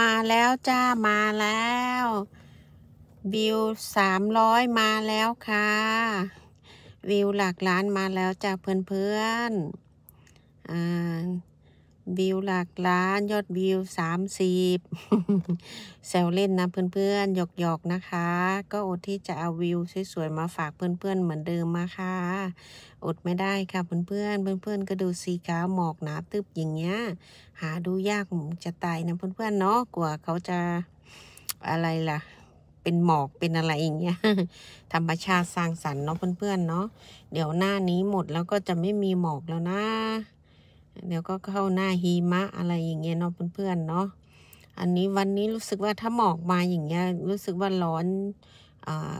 มาแล้วจ้า มาแล้ว วิวสามร้อยมาแล้วค่ะ วิวหลักล้านมาแล้วจ้าเพื่อนๆอ่าวิวหลักล้านยอดวิวสามสิบแซวเล่นนะเพื่อนๆหยอกๆนะคะ ก็อดที่จะเอาวิวสวยๆมาฝากเพื่อนๆ เหมือนเดิมมาค่ะอดไม่ได้ค่ะเพื่อนๆเพื่อนๆ ก็ดูสีขาวหมอกหนาตึบอย่างเงี้ยหาดูยากจะตายนะเพื่อนๆเนาะกว่าเขาจะอะไรล่ะ เป็นหมอกเป็นอะไรอย่างเงี้ยธรรมชาติสร้างสรรค์เนาะเพื่อนๆ เนาะเดี๋ยวหน้านี้หมดแล้วก็จะไม่มีหมอกแล้วนะเดี๋ยวก็เข้าหน้าหิมะอะไรอย่างเงี้ยเนาะเพื่อนๆเนาะ อันนี้วันนี้รู้สึกว่าถ้าหมอกมาอย่างเงี้ยรู้สึกว่าร้อนอ่า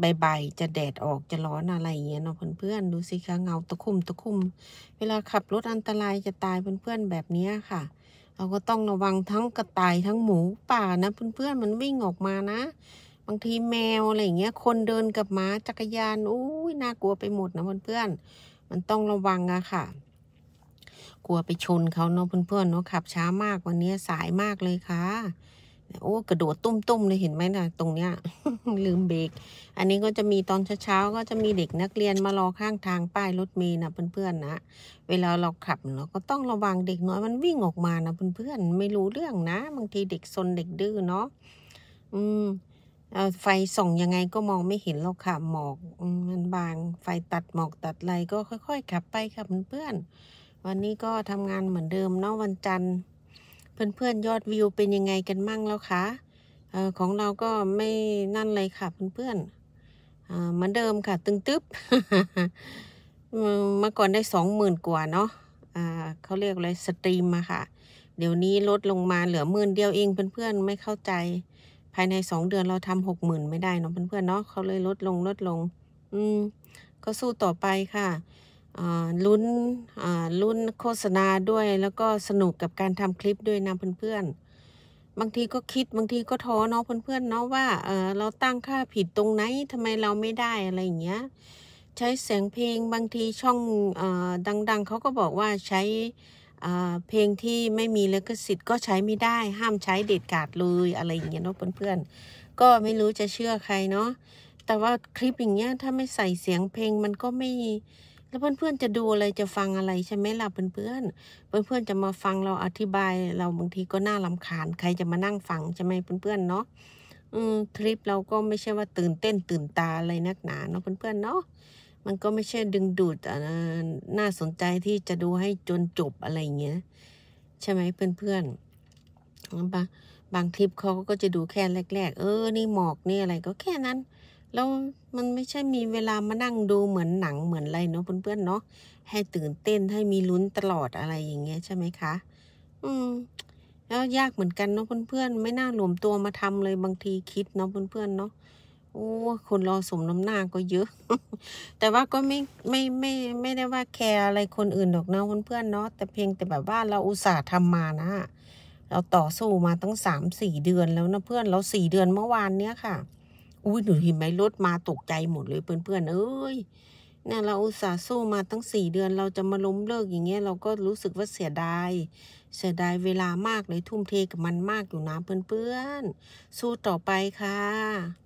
ใบๆจะแดดออกจะร้อนอะไรอย่างเงี้ยเนาะเพื่อนๆดูสิคะเงาตะคุ่มตะคุ่ม เวลาขับรถอันตรายจะตายเพื่อนๆแบบนี้ค่ะ เราก็ต้องระวังทั้งกระต่ายทั้งหมูป่านะ เพื่อนๆมันวิ่งออกมานะ บางทีแมวอะไรอย่างเงี้ยคนเดินกับม้าจักรยาน อุ้ยน่ากลัวไปหมดนะเพื่อนๆมันต้องระวังอะค่ะลัวไปชนเขาเนาะเพื่อนๆเนาะขับช้ามากวันนี้สายมากเลยค่ะโอ้กระโดดตุ้มๆเลยเห็นไหมนะตรงเนี้ยลืมเบรกอันนี้ก็จะมีตอนเช้าๆก็จะมีเด็กนักเรียนมารอข้างทางป้ายรถเมล์นะเพื่อนๆนะเวลาเราขับเราก็ต้องระวังเด็กน้อยมันวิ่งออกมานะเพื่อนๆไม่รู้เรื่องนะบางทีเด็กซนเด็กดื้อเนาะอืมไฟส่องยังไงก็มองไม่เห็นเราขับหมอกมันบางไฟตัดหมอกตัดอะไรก็ค่อยๆ ขับไปค่ะเพื่อนวันนี้ก็ทำงานเหมือนเดิม เนาะวันจันทร์เพื่อนๆ ยอดวิวเป็นยังไงกันมั่งแล้วคะออของเราก็ไม่นั่นเลยค่ะ เพื่อนๆเหมือนเดิมค่ะ ตึงตึ๊บเมื่อก่อนได้สองหมื่นกว่าเนาะเขาเรียกอะไรสตรีมมาค่ะ เดี๋ยวนี้ลดลงมาเหลือหมื่นเดียวเอง เพื่อนๆ ไม่เข้าใจ ภายในสองเดือนเราทำหกหมื่นไม่ได้เนาะเพื่อนๆเนาะเขาเลยลดลงลดลง อืมก็สู้ต่อไปค่ะลุ้นลุ้นโฆษณาด้วยแล้วก็สนุกกับการทำคลิปด้วยนะเพื่อนๆบางทีก็คิดบางทีก็ท้อเนาะเพื่อนๆเนาะว่าเราตั้งค่าผิดตรงไหนทำไมเราไม่ได้อะไรอย่างเงี้ยใช้เสียงเพลงบางทีช่องอดังๆเขาก็บอกว่าใช้เพลงที่ไม่มีลิขสิทธิ์ก็ใช้ไม่ได้ห้ามใช้เด็ดขาดเลยอะไรอย่างเงี้ยเนาะเพื่อนๆก็ไม่รู้จะเชื่อใครเนาะแต่ว่าคลิปอย่างเงี้ยถ้าไม่ใส่เสียงเพลงมันก็ไม่แล้วเพื่อนๆจะดูอะไรจะฟังอะไรใช่ไหมล่ะเพื่อนๆเพื่อนๆจะมาฟังเราอธิบายเราบางทีก็น่าลำคาญใครจะมานั่งฟังใช่ไหมเพื่อนๆเนาะอืมทริปเราก็ไม่ใช่ว่าตื่นเต้นตื่นตาอะไรนักหนาเนาะเพื่อนๆเนาะมันก็ไม่ใช่ดึงดูดน่าสนใจที่จะดูให้จนจบอะไรเงี้ยใช่ไหมเพื่อนๆบางบางทริปเขาก็จะดูแค่แรกๆ เออนี่หมอกนี่อะไรก็แค่นั้นแล้วมันไม่ใช่มีเวลามานั่งดูเหมือนหนังเหมือนอะไรเนาะเพื่อนๆเนาะให้ตื่นเต้นให้มีลุ้นตลอดอะไรอย่างเงี้ยใช่ไหมคะ อืม แล้วยากเหมือนกันเนาะเพื่อนๆไม่น่าหลวมตัวมาทำเลยบางทีคิดเนาะเพื่อนๆเนาะ โอ้ คนรอสมน้ำหน้าก็เยอะ แต่ว่าก็ไม่ไม่ไม่ไม่ได้ว่าแคร์อะไรคนอื่นหรอกนะเพื่อนๆเนาะแต่เพียงแต่แบบว่าเราอุตส่าห์ทำมานะ เราต่อสู้มาตั้งสามสี่เดือนแล้วนะเพื่อน เราสี่เดือนเมื่อวานเนี้ยค่ะอุ้ยหนูเห็นไหมรถมาตกใจหมดเลยเพื่อน ๆ เอ้ยเนี่ยเราอุตส่าห์สู้มาตั้งสี่เดือนเราจะมาล้มเลิกอย่างเงี้ยเราก็รู้สึกว่าเสียดาย เสียดายเวลามากเลย ทุ่มเทกับมันมากอยู่นะเพื่อนๆสู้ต่อไปค่ะ